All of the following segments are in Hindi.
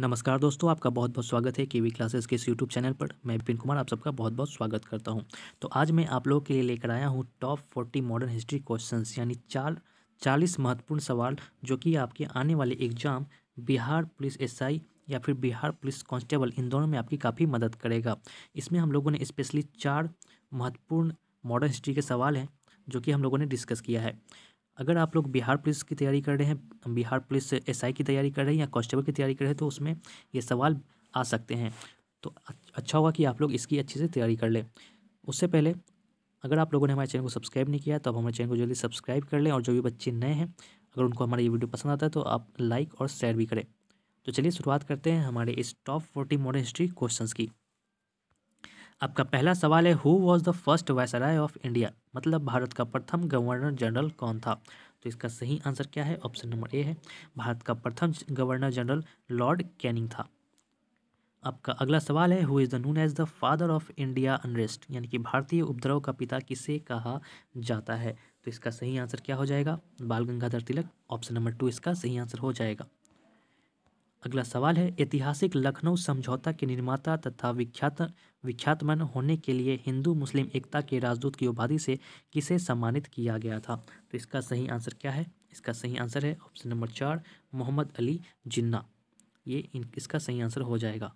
नमस्कार दोस्तों आपका बहुत बहुत स्वागत है केवी क्लासेस के इस यूट्यूब चैनल पर मैं विपिन कुमार आप सबका बहुत बहुत स्वागत करता हूं तो आज मैं आप लोगों के लिए लेकर आया हूं top forty modern history questions यानी चार चालीस महत्वपूर्ण सवाल जो कि आपके आने वाले एग्जाम बिहार पुलिस एस या फिर बिहार पुलिस कॉन्स्टेबल इन दोनों में आपकी काफ़ी मदद करेगा इसमें हम लोगों ने स्पेशली चार महत्वपूर्ण मॉडर्न हिस्ट्री के सवाल हैं जो कि हम लोगों ने डिस्कस किया है अगर आप लोग बिहार पुलिस की तैयारी कर रहे हैं बिहार पुलिस एसआई की तैयारी कर रहे हैं या कॉन्स्टेबल की तैयारी कर रहे हैं तो उसमें ये सवाल आ सकते हैं तो अच्छा होगा कि आप लोग इसकी अच्छे से तैयारी कर लें उससे पहले अगर आप लोगों ने हमारे चैनल को सब्सक्राइब नहीं किया तो आप हमारे चैनल को जल्दी सब्सक्राइब कर लें और जो भी बच्चे नए हैं अगर उनको हमारा ये वीडियो पसंद आता है तो आप लाइक और शेयर भी करें तो चलिए शुरुआत करते हैं हमारे इस top forty modern history question की आपका पहला सवाल है who was the first viceroy of India मतलब भारत का प्रथम गवर्नर जनरल कौन था तो इसका सही आंसर क्या है ऑप्शन नंबर ए है भारत का प्रथम गवर्नर जनरल लॉर्ड कैनिंग था आपका अगला सवाल है who is the known as the father of India unrest यानी कि भारतीय उपद्रव का पिता किसे कहा जाता है तो इसका सही आंसर क्या हो जाएगा Bal Gangadhar Tilak option number two इसका सही आंसर हो जाएगा अगला सवाल है ऐतिहासिक लखनऊ समझौता के निर्माता तथा विख्यात विख्यातमन होने के लिए हिंदू मुस्लिम एकता के राजदूत की उपाधि से किसे सम्मानित किया गया था तो इसका सही आंसर क्या है इसका सही आंसर है ऑप्शन नंबर चार मोहम्मद अली जिन्ना ये इसका सही आंसर हो जाएगा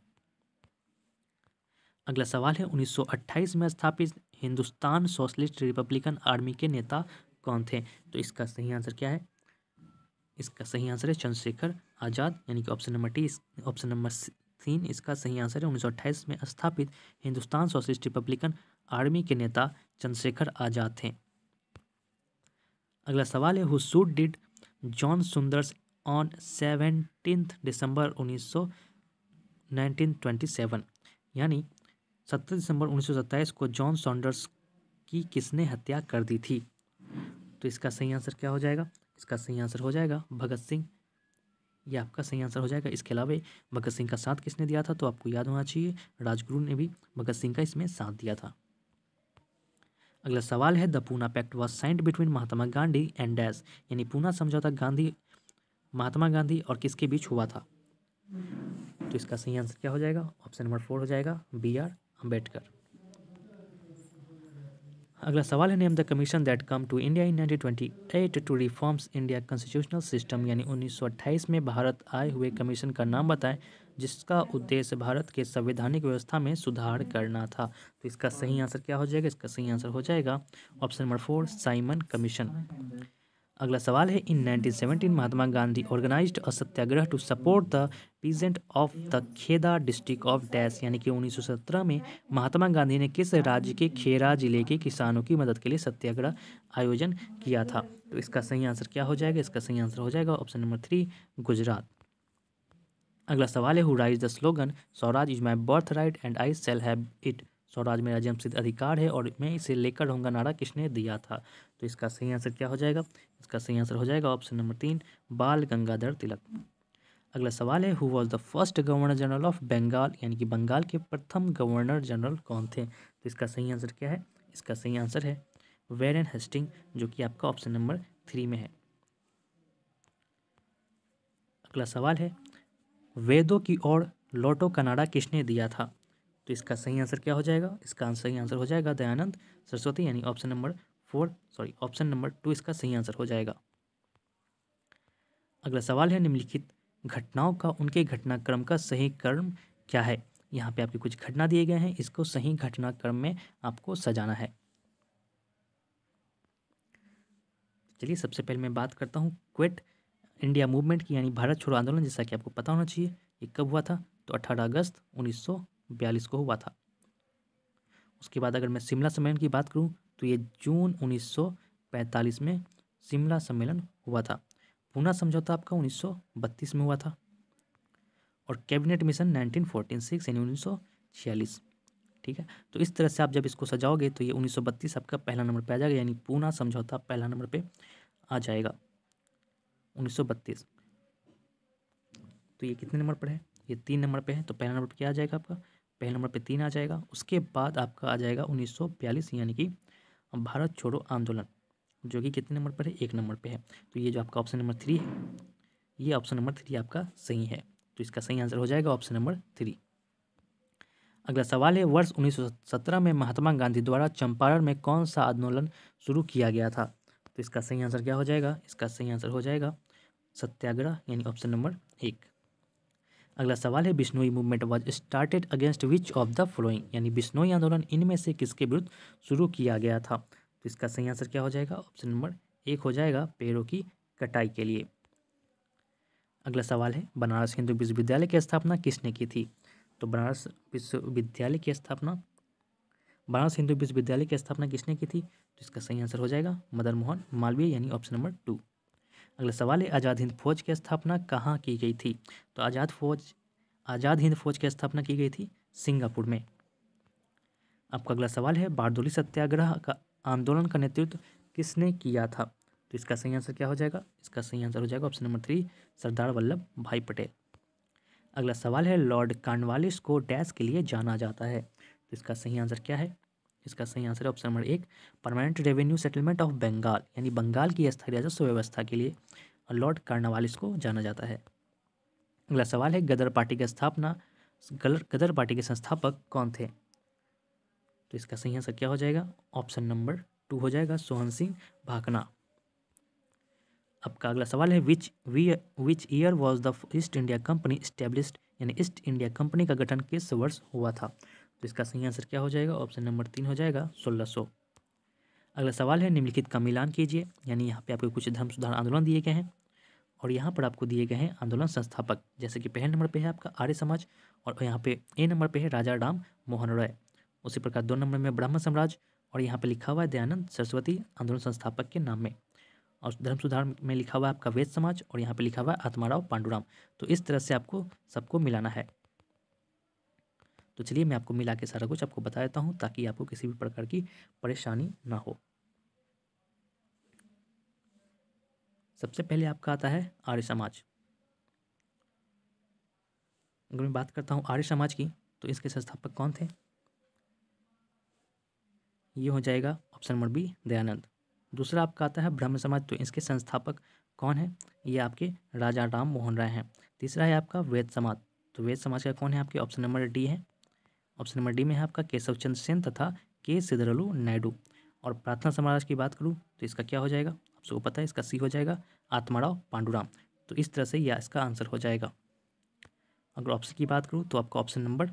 अगला सवाल है 1928 में स्थापित हिंदुस्तान सोशलिस्ट रिपब्लिकन आर्मी के नेता कौन थे तो इसका सही आंसर क्या है इसका सही आंसर है चंद्रशेखर आज़ाद यानी कि option number T option number तीन इसका सही आंसर है उन्नीस में स्थापित हिंदुस्तान सोशलिस्ट रिपब्लिकन आर्मी के नेता चंद्रशेखर आज़ाद थे अगला सवाल है who shoot did John Saunders on seventeen December उन्नीस सौ यानी सत्रह दिसंबर उन्नीस को जॉन सॉन्डर्स की किसने हत्या कर दी थी तो इसका सही आंसर क्या हो जाएगा इसका सही आंसर हो जाएगा भगत सिंह ये आपका सही आंसर हो जाएगा इसके अलावा भगत सिंह का साथ किसने दिया था तो आपको याद होना चाहिए राजगुरु ने भी भगत सिंह का इसमें साथ दिया था अगला सवाल है the Poona pact was signed between Mahatma Gandhi and dash यानी पूना समझौता गांधी महात्मा गांधी और किसके बीच हुआ था तो इसका सही आंसर क्या हो जाएगा ऑप्शन नंबर फोर हो जाएगा बी आर अम्बेडकर अगला सवाल है name the commission that come to India in 1928 to reforms India constitutional system यानी 1928 में भारत आए हुए कमीशन का नाम बताएं जिसका उद्देश्य भारत के संवैधानिक व्यवस्था में सुधार करना था तो इसका सही आंसर क्या हो जाएगा इसका सही आंसर हो जाएगा option number four Simon commission अगला सवाल है in 1917 Mahatma Gandhi organise a satyagraha to support the peasant of the Kheda district of dash यानी कि 1917 में महात्मा गांधी ने किस राज्य के खेरा जिले के किसानों की मदद के लिए सत्याग्रह आयोजन किया था तो इसका सही आंसर क्या हो जाएगा इसका सही आंसर हो जाएगा ऑप्शन नंबर थ्री गुजरात अगला सवाल है who raise the slogan swaraj is my birthright and I shall have it स्वराज मेरा सिद्ध अधिकार है और मैं इसे लेकर रहूँगा नारा किसने दिया था तो इसका सही आंसर क्या हो जाएगा इसका सही आंसर हो जाएगा ऑप्शन नंबर तीन बाल गंगाधर तिलक अगला सवाल है who was the first governor general of Bengal यानी कि बंगाल के प्रथम गवर्नर जनरल कौन थे तो इसका सही आंसर क्या है इसका सही आंसर है वेरन हेस्टिंग जो कि आपका ऑप्शन नंबर थ्री में है अगला सवाल है वेदों की ओर लोटो कनाडा किसने दिया था तो इसका सही आंसर क्या हो जाएगा इसका सही आंसर हो जाएगा दयानंद सरस्वती यानी option number four sorry option number two इसका सही आंसर हो जाएगा अगला सवाल है निम्नलिखित घटनाओं का उनके घटनाक्रम का सही क्रम क्या है यहाँ पे आपके कुछ घटना दिए गए हैं इसको सही घटनाक्रम में आपको सजाना है चलिए सबसे पहले मैं बात करता हूँ क्वेट इंडिया मूवमेंट की यानी भारत छोड़ो आंदोलन जैसा कि आपको पता होना चाहिए ये कब हुआ था तो अट्ठारह अगस्त उन्नीस बयालीस को हुआ था उसके बाद अगर मैं शिमला सम्मेलन की बात करूँ तो ये जून 1945 में शिमला सम्मेलन हुआ था पूना समझौता आपका 1932 में हुआ था और कैबिनेट मिशन 1946 यानी उन्नीस ठीक है तो इस तरह से आप जब इसको सजाओगे तो ये 1932 आपका पहला नंबर पे आ जाएगा यानी पूना समझौता पहला नंबर पे आ जाएगा 1932 तो ये कितने नंबर पर है ये तीन नंबर पे है तो पहला नंबर पर क्या आ जाएगा आपका पहले नंबर पे तीन आ जाएगा उसके बाद आपका आ जाएगा 1942 यानी कि भारत छोड़ो आंदोलन जो कि कितने नंबर पर है एक नंबर पे है तो ये जो आपका ऑप्शन नंबर थ्री है ये ऑप्शन नंबर थ्री आपका सही है तो इसका सही आंसर हो जाएगा ऑप्शन नंबर थ्री अगला सवाल है वर्ष उन्नीस में महात्मा गांधी द्वारा चंपारण में कौन सा आंदोलन शुरू किया गया था तो इसका सही आंसर क्या हो जाएगा इसका सही आंसर हो जाएगा सत्याग्रह यानी ऑप्शन नंबर एक अगला सवाल है Bishnoi movement was started against which of the following यानी बिश्नोई आंदोलन इनमें से किसके विरुद्ध शुरू किया गया था तो इसका सही आंसर क्या हो जाएगा ऑप्शन नंबर एक हो जाएगा पेड़ों की कटाई के लिए अगला सवाल है बनारस हिंदू विश्वविद्यालय की स्थापना किसने की थी तो बनारस विश्वविद्यालय की स्थापना बनारस हिंदू विश्वविद्यालय की स्थापना किसने की थी तो इसका सही आंसर हो जाएगा मदन मोहन मालवीय यानी ऑप्शन नंबर टू अगला सवाल है आज़ाद हिंद फौज की स्थापना कहाँ की गई थी तो आज़ाद फौज आज़ाद हिंद फौज की स्थापना की गई थी सिंगापुर में आपका अगला सवाल है बारदोली सत्याग्रह का आंदोलन का नेतृत्व किसने किया था तो इसका सही आंसर क्या हो जाएगा इसका सही आंसर हो जाएगा option number three Sardar Vallabhbhai Patel अगला सवाल है लॉर्ड कार्नवालिस को डैश के लिए जाना जाता है तो इसका सही आंसर क्या है इसका सही आंसर है ऑप्शन नंबर एक permanent revenue settlement of Bengal यानी बंगाल की स्थायी राजस्व व्यवस्था के लिए लॉर्ड कार्नावाल इसको जाना जाता है अगला सवाल है गदर पार्टी की स्थापना गदर पार्टी के संस्थापक कौन थे तो इसका सही आंसर क्या हो जाएगा ऑप्शन नंबर टू हो जाएगा सोहन सिंह भाकना आपका अगला सवाल है which we which year was the East India company established यानी ईस्ट इंडिया कंपनी का गठन किस वर्ष हुआ था तो इसका सही आंसर क्या हो जाएगा ऑप्शन नंबर तीन हो जाएगा सोलह सौ अगला सवाल है निम्नलिखित का मिलान कीजिए यानी यहाँ पे आपको कुछ धर्म सुधार आंदोलन दिए गए हैं और यहाँ पर आपको दिए गए हैं आंदोलन संस्थापक जैसे कि पहले नंबर पर है आपका आर्य समाज और यहाँ पे ए नंबर पर है राजा राम मोहन रॉय उसी प्रकार दो नंबर में ब्राह्मण साम्राज्य और यहाँ पर लिखा हुआ है दयानंद सरस्वती आंदोलन संस्थापक के नाम में और धर्म सुधार में लिखा हुआ है आपका वेद समाज और यहाँ पे लिखा हुआ है आत्माराव पांडुराम तो इस तरह से आपको सबको मिलाना है तो चलिए मैं आपको मिला के सारा कुछ आपको बता देता हूँ ताकि आपको किसी भी प्रकार की परेशानी ना हो सबसे पहले आपका आता है आर्य समाज अगर मैं बात करता हूँ आर्य समाज की तो इसके संस्थापक कौन थे ये हो जाएगा ऑप्शन नंबर बी दयानंद दूसरा आपका आता है ब्रह्म समाज तो इसके संस्थापक कौन है ये आपके राजा राम मोहन राय हैं तीसरा है आपका वेद समाज तो वेद समाज का कौन है आपके ऑप्शन नंबर डी है ऑप्शन नंबर डी में है आपका केशव चंद्र सेन तथा के सिद्धरलू नायडू और प्रार्थना समाज की बात करूँ तो इसका क्या हो जाएगा आप सबको पता है इसका सी हो जाएगा आत्माराव पांडुराम तो इस तरह से यह इसका आंसर हो जाएगा अगर ऑप्शन की बात करूँ तो आपका option number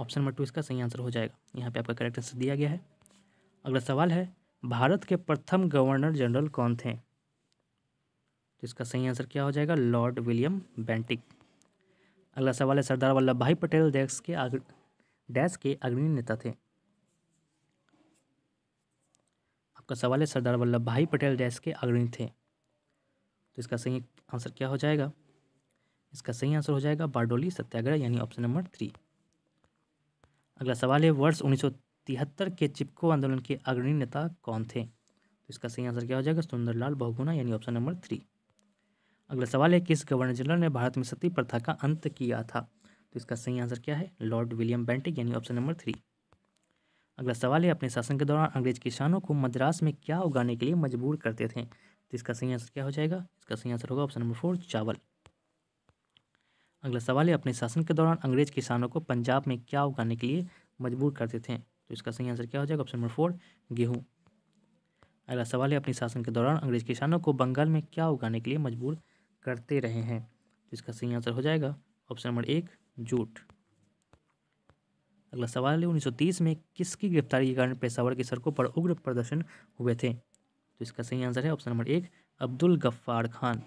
option number two इसका सही आंसर हो जाएगा यहाँ पे आपका करेक्ट आंसर दिया गया है अगला सवाल है भारत के प्रथम गवर्नर जनरल कौन थे इसका सही आंसर क्या हो जाएगा लॉर्ड विलियम बेंटिक अगला सवाल है सरदार वल्लभ भाई पटेल देश के आग डैश के अग्रणी नेता थे आपका सवाल है सरदार वल्लभ भाई पटेल डैश के अग्रणी थे तो इसका सही आंसर क्या हो जाएगा इसका सही आंसर हो जाएगा बारडोली सत्याग्रह यानी ऑप्शन नंबर थ्री अगला सवाल है वर्ष उन्नीस तिहत्तर के चिपको आंदोलन के अग्रणी नेता कौन थे तो इसका सही आंसर क्या हो जाएगा सुंदरलाल बहुगुना यानी ऑप्शन नंबर थ्री अगला सवाल है किस गवर्नर जनरल ने भारत में सती प्रथा का अंत किया था तो इसका सही आंसर क्या है लॉर्ड विलियम बेंटिक यानी ऑप्शन नंबर थ्री अगला सवाल है अपने शासन के दौरान अंग्रेज किसानों को मद्रास में क्या उगाने के लिए मजबूर करते थे तो इसका सही आंसर क्या हो जाएगा इसका सही आंसर होगा ऑप्शन नंबर फोर चावल अगला सवाल है अपने शासन के दौरान अंग्रेज किसानों को पंजाब में क्या उगाने के लिए मजबूर करते थे तो इसका सही आंसर क्या हो जाएगा ऑप्शन नंबर फोर गेहूँ अगला सवाल है अपने शासन के दौरान अंग्रेज किसानों को बंगाल में क्या उगाने के लिए मजबूर करते रहे हैं तो इसका सही आंसर हो जाएगा ऑप्शन नंबर एक जूट अगला सवाल है 1930 में किसकी गिरफ्तारी के कारण पेशावर के सड़कों पर उग्र प्रदर्शन हुए थे तो इसका सही आंसर है ऑप्शन नंबर एक अब्दुल गफ्फार खान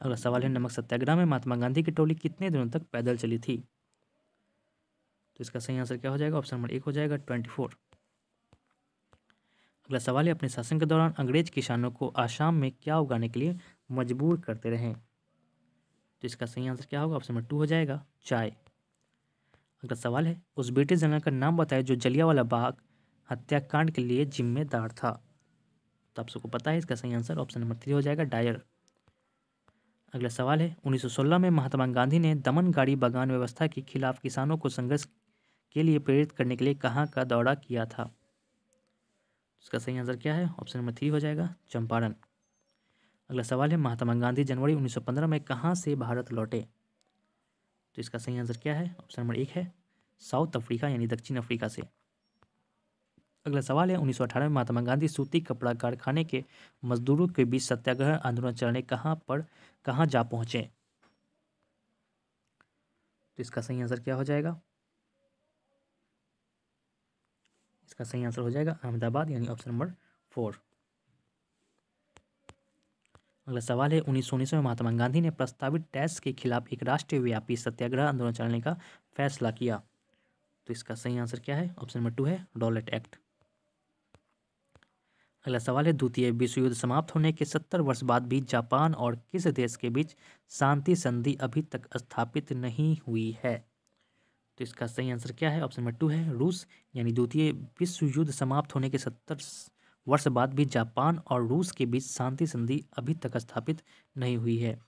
अगला सवाल है नमक सत्याग्रह में महात्मा गांधी की टोली कितने दिनों तक पैदल चली थी तो इसका सही आंसर क्या हो जाएगा ऑप्शन नंबर एक हो जाएगा ट्वेंटी फोर अगला सवाल है अपने शासन के दौरान अंग्रेज किसानों को आसाम में क्या उगाने के लिए मजबूर करते रहे तो इसका सही आंसर क्या होगा ऑप्शन नंबर टू हो जाएगा चाय अगला सवाल है उस ब्रिटिश जनरल का नाम बताया जो जलियावाला बाग हत्याकांड के लिए जिम्मेदार था तो आप सबको पता है इसका सही आंसर ऑप्शन नंबर थ्री हो जाएगा डायर अगला सवाल है 1916 में महात्मा गांधी ने दमन गाड़ी बगान व्यवस्था के खिलाफ किसानों को संघर्ष के लिए प्रेरित करने के लिए कहाँ का दौरा किया था इसका सही आंसर क्या है ऑप्शन नंबर थ्री हो जाएगा चंपारण अगला सवाल है महात्मा गांधी जनवरी 1915 में कहाँ से भारत लौटे तो इसका सही आंसर क्या है ऑप्शन नंबर एक है साउथ अफ्रीका यानी दक्षिण अफ्रीका से अगला सवाल है 1918 में महात्मा गांधी सूती कपड़ा कारखाने के मजदूरों के बीच सत्याग्रह आंदोलन चलाने कहाँ पर कहाँ जा पहुँचे तो इसका सही आंसर क्या हो जाएगा इसका सही आंसर हो जाएगा अहमदाबाद यानी ऑप्शन नंबर फोर अगला सवाल है उन्नीस सौ में महात्मा गांधी ने प्रस्तावित टैक्स के खिलाफ एक राष्ट्रीय व्यापी सत्याग्रह आंदोलन चलाने का फैसला किया तो इसका सही आंसर क्या है ऑप्शन नंबर टू है डॉलेट एक्ट अगला सवाल है द्वितीय विश्व युद्ध समाप्त होने के सत्तर वर्ष बाद भी जापान और किस देश के बीच शांति संधि अभी तक स्थापित नहीं हुई है तो इसका सही आंसर क्या है ऑप्शन नंबर टू है रूस यानी द्वितीय विश्व युद्ध समाप्त होने के सत्तर वर्ष बाद भी जापान और रूस के बीच शांति संधि अभी तक स्थापित नहीं हुई है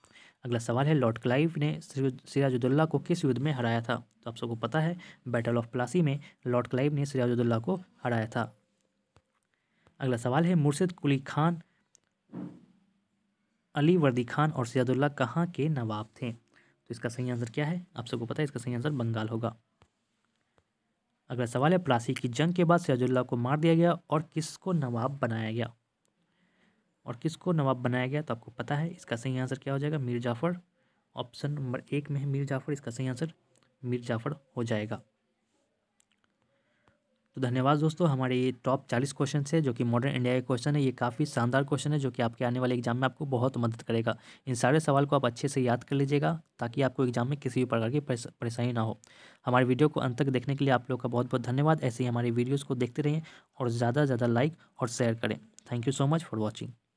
अगला सवाल है लॉर्ड क्लाइव ने सिराजुद्दुल्ला को किस युद्ध में हराया था तो आप सबको पता है बैटल ऑफ प्लासी में लॉर्ड क्लाइव ने सिराजुद्दुल्ला को हराया था अगला सवाल है मुर्शिद कुली खान अली वर्दी खान और सियादुल्ला कहाँ के नवाब थे तो इसका सही आंसर क्या है आप सबको पता है इसका सही आंसर बंगाल होगा अगला सवाल है प्लासी की जंग के बाद सिराजुल्ला को मार दिया गया और किसको नवाब बनाया गया और किसको नवाब बनाया गया तो आपको पता है इसका सही आंसर क्या हो जाएगा मीर जाफ़र ऑप्शन नंबर एक में है मीर जाफ़र इसका सही आंसर मीर जाफ़र हो जाएगा तो धन्यवाद दोस्तों हमारे ये टॉप चालीस क्वेश्चन है जो कि मॉडर्न इंडिया के क्वेश्चन है ये काफ़ी शानदार क्वेश्चन है जो कि आपके आने वाले एग्जाम में आपको बहुत मदद करेगा इन सारे सवाल को आप अच्छे से याद कर लीजिएगा ताकि आपको एग्जाम में किसी भी प्रकार की परेशानी ना हो हमारे वीडियो को अंत तक देखने के लिए आप लोग का बहुत बहुत धन्यवाद ऐसे ही हमारे वीडियोज़ को देखते रहें और ज़्यादा से ज़्यादा लाइक और शेयर करें thank you so much for watching